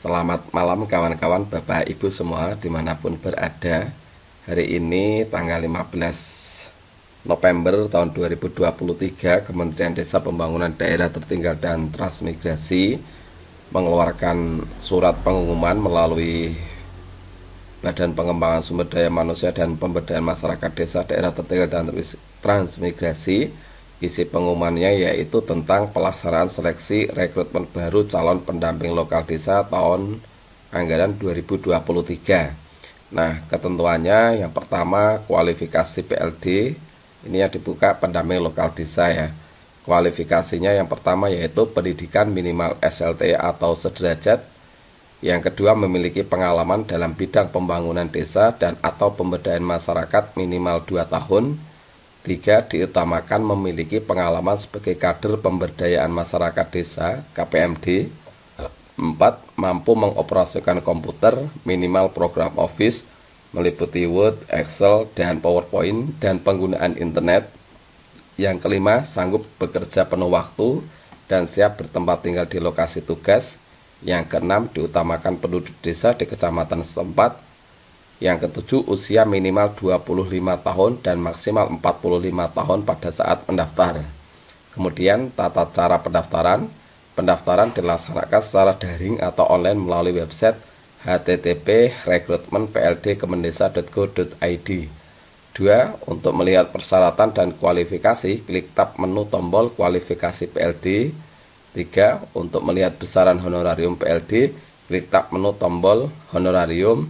Selamat malam kawan-kawan Bapak Ibu semua dimanapun berada Hari ini tanggal 15 November tahun 2023 Kementerian Desa Pembangunan Daerah Tertinggal dan Transmigrasi Mengeluarkan surat pengumuman melalui Badan Pengembangan Sumber Daya Manusia dan Pemberdayaan Masyarakat Desa Daerah Tertinggal dan Transmigrasi isi pengumumannya yaitu tentang pelaksanaan seleksi rekrutmen baru calon pendamping lokal desa tahun anggaran 2023. Nah, ketentuannya yang pertama kualifikasi PLD ini yang dibuka pendamping lokal desa ya. Kualifikasinya yang pertama yaitu pendidikan minimal SLT atau sederajat. Yang kedua memiliki pengalaman dalam bidang pembangunan desa dan atau pemberdayaan masyarakat minimal 2 tahun. Tiga, diutamakan memiliki pengalaman sebagai kader pemberdayaan masyarakat desa (KPMD). Empat, mampu mengoperasikan komputer minimal program Office meliputi Word, Excel, dan PowerPoint dan penggunaan internet. Yang kelima, sanggup bekerja penuh waktu dan siap bertempat tinggal di lokasi tugas. Yang keenam, diutamakan penduduk desa di kecamatan setempat yang ketujuh, usia minimal 25 tahun dan maksimal 45 tahun pada saat mendaftar. Kemudian, tata cara pendaftaran. Pendaftaran dilaksanakan secara daring atau online melalui website http rekrutmenpldkemendesagoid 2. Untuk melihat persyaratan dan kualifikasi, klik tab menu tombol kualifikasi PLD. 3. Untuk melihat besaran honorarium PLD, klik tab menu tombol honorarium.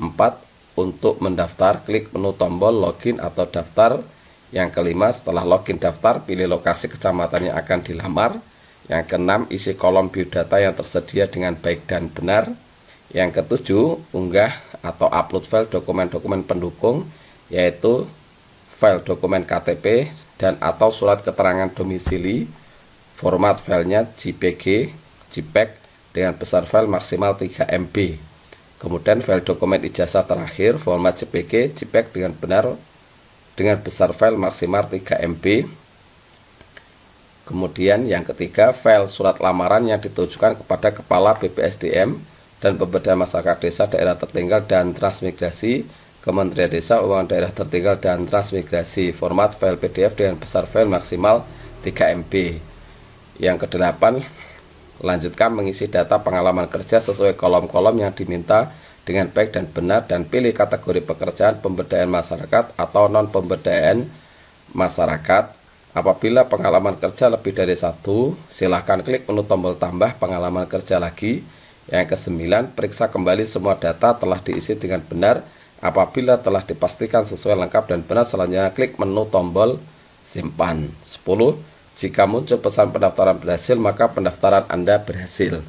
4 untuk mendaftar klik menu tombol login atau daftar yang kelima setelah login daftar pilih lokasi kecamatan yang akan dilamar yang keenam isi kolom biodata yang tersedia dengan baik dan benar yang ketujuh unggah atau upload file dokumen-dokumen pendukung yaitu file dokumen KTP dan atau surat keterangan domisili format filenya JPG JPEG dengan besar file maksimal 3 MB Kemudian file dokumen ijazah terakhir format JPG, JPEG dengan benar dengan besar file maksimal 3 MB. Kemudian yang ketiga, file surat lamaran yang ditujukan kepada kepala BPSDM dan pembeda masyarakat desa daerah tertinggal dan transmigrasi Kementerian Desa Uang Daerah Tertinggal dan Transmigrasi format file PDF dengan besar file maksimal 3 MB. Yang kedelapan, Lanjutkan mengisi data pengalaman kerja sesuai kolom-kolom yang diminta dengan baik dan benar dan pilih kategori pekerjaan pemberdayaan masyarakat atau non pemberdayaan masyarakat. Apabila pengalaman kerja lebih dari satu, silakan klik menu tombol tambah pengalaman kerja lagi. Yang kesembilan, periksa kembali semua data telah diisi dengan benar. Apabila telah dipastikan sesuai lengkap dan benar, selanjutnya klik menu tombol simpan. 10 jika muncul pesan pendaftaran berhasil, maka pendaftaran Anda berhasil.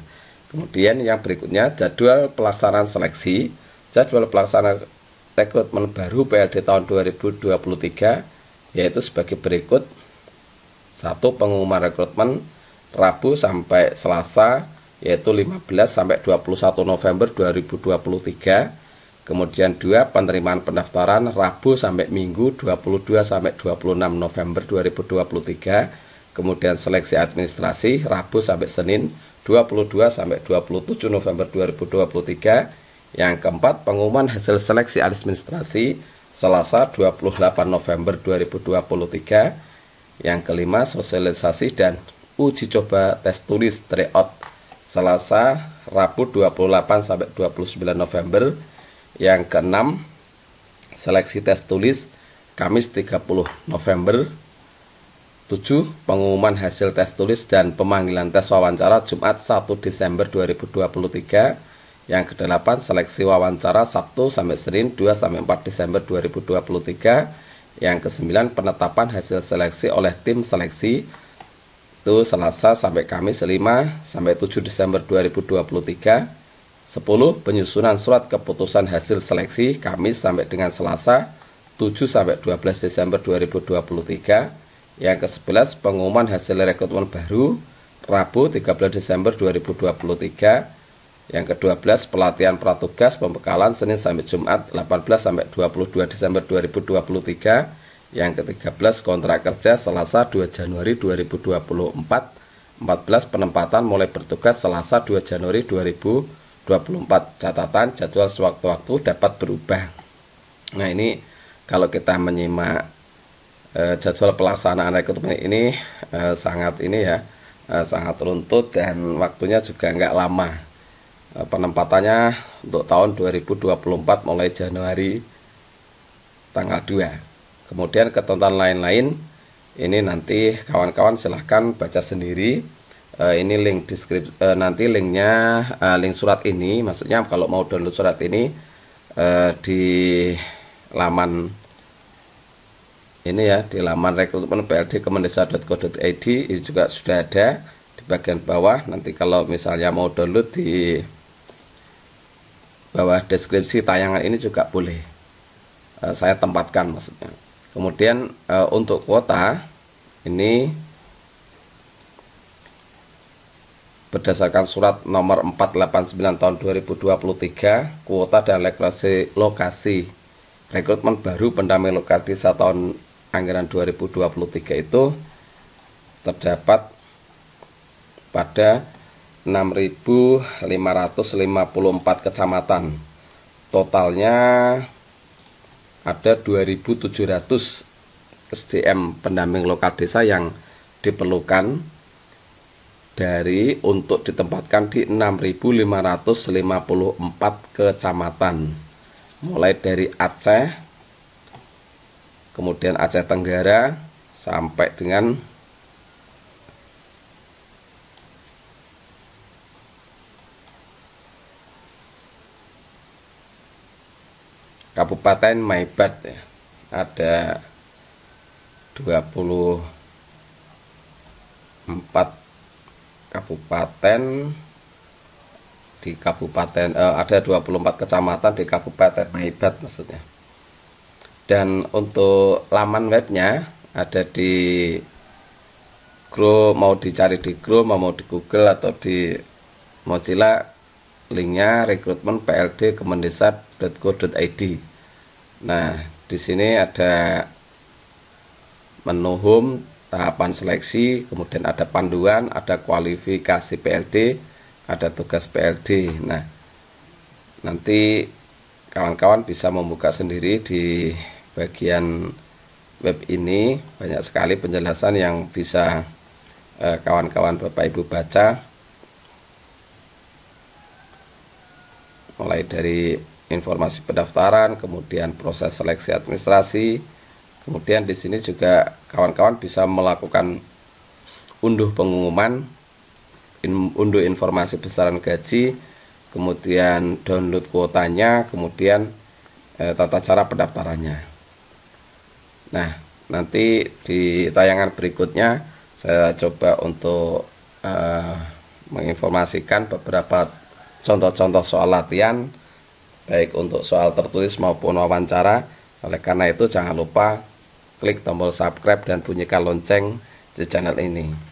Kemudian yang berikutnya, jadwal pelaksanaan seleksi. Jadwal pelaksanaan rekrutmen baru PLD tahun 2023 yaitu sebagai berikut. 1. Pengumuman rekrutmen Rabu sampai Selasa yaitu 15 sampai 21 November 2023. Kemudian 2. Penerimaan pendaftaran Rabu sampai Minggu 22 sampai 26 November 2023 kemudian seleksi administrasi Rabu sampai Senin 22 sampai 27 November 2023 yang keempat pengumuman hasil seleksi administrasi Selasa 28 November 2023 yang kelima sosialisasi dan uji coba tes tulis tryout Selasa Rabu 28 sampai 29 November yang keenam seleksi tes tulis Kamis 30 November 7. Pengumuman hasil tes tulis dan pemanggilan tes wawancara Jumat 1 Desember 2023. Yang ke-8. Seleksi wawancara Sabtu sampai Senin 2 sampai 4 Desember 2023. Yang ke-9. Penetapan hasil seleksi oleh tim seleksi itu Selasa sampai Kamis 5 sampai 7 Desember 2023. 10. Penyusunan surat keputusan hasil seleksi Kamis sampai dengan Selasa 7 sampai 12 Desember 2023. Yang ke-11 pengumuman hasil rekrutmen baru Rabu 13 Desember 2023. Yang ke-12 pelatihan pratugas pembekalan Senin sampai Jumat 18 sampai 22 Desember 2023. Yang ke-13 kontrak kerja Selasa 2 Januari 2024. 14 penempatan mulai bertugas Selasa 2 Januari 2024. Catatan jadwal sewaktu-waktu dapat berubah. Nah, ini kalau kita menyimak uh, jadwal pelaksanaan rekrutmen ini uh, sangat ini ya uh, sangat runtut dan waktunya juga nggak lama uh, penempatannya untuk tahun 2024 mulai Januari tanggal 2 kemudian ketentuan lain-lain ini nanti kawan-kawan silahkan baca sendiri uh, ini link deskripsi uh, nanti linknya uh, link surat ini maksudnya kalau mau download surat ini uh, di laman ini ya di laman rekrutmen PLD kemendesa.co.id ini juga sudah ada di bagian bawah nanti kalau misalnya mau download di bawah deskripsi tayangan ini juga boleh eh, saya tempatkan maksudnya kemudian eh, untuk kuota ini berdasarkan surat nomor 489 tahun 2023 kuota dan lokasi, lokasi rekrutmen baru pendamping lokasi desa tahun anggaran 2023 itu terdapat pada 6.554 kecamatan. Totalnya ada 2.700 SDM pendamping lokal desa yang diperlukan dari untuk ditempatkan di 6.554 kecamatan mulai dari Aceh, kemudian Aceh Tenggara sampai dengan Kabupaten Maibat ya. ada 24 kabupaten di kabupaten eh, ada 24 kecamatan di kabupaten Maibat maksudnya dan untuk laman webnya ada di Chrome mau dicari di Chrome mau di Google atau di Mozilla linknya rekrutmen pld kemendesat.go.id nah di sini ada menu home tahapan seleksi kemudian ada panduan ada kualifikasi PLD ada tugas PLD nah nanti kawan-kawan bisa membuka sendiri di bagian web ini banyak sekali penjelasan yang bisa eh, kawan-kawan eh, Bapak Ibu baca mulai dari informasi pendaftaran, kemudian proses seleksi administrasi, kemudian di sini juga kawan-kawan bisa melakukan unduh pengumuman, in, unduh informasi besaran gaji, kemudian download kuotanya, kemudian eh, tata cara pendaftarannya. Nah, nanti di tayangan berikutnya saya coba untuk uh, menginformasikan beberapa contoh-contoh soal latihan baik untuk soal tertulis maupun wawancara. Oleh karena itu jangan lupa klik tombol subscribe dan bunyikan lonceng di channel ini.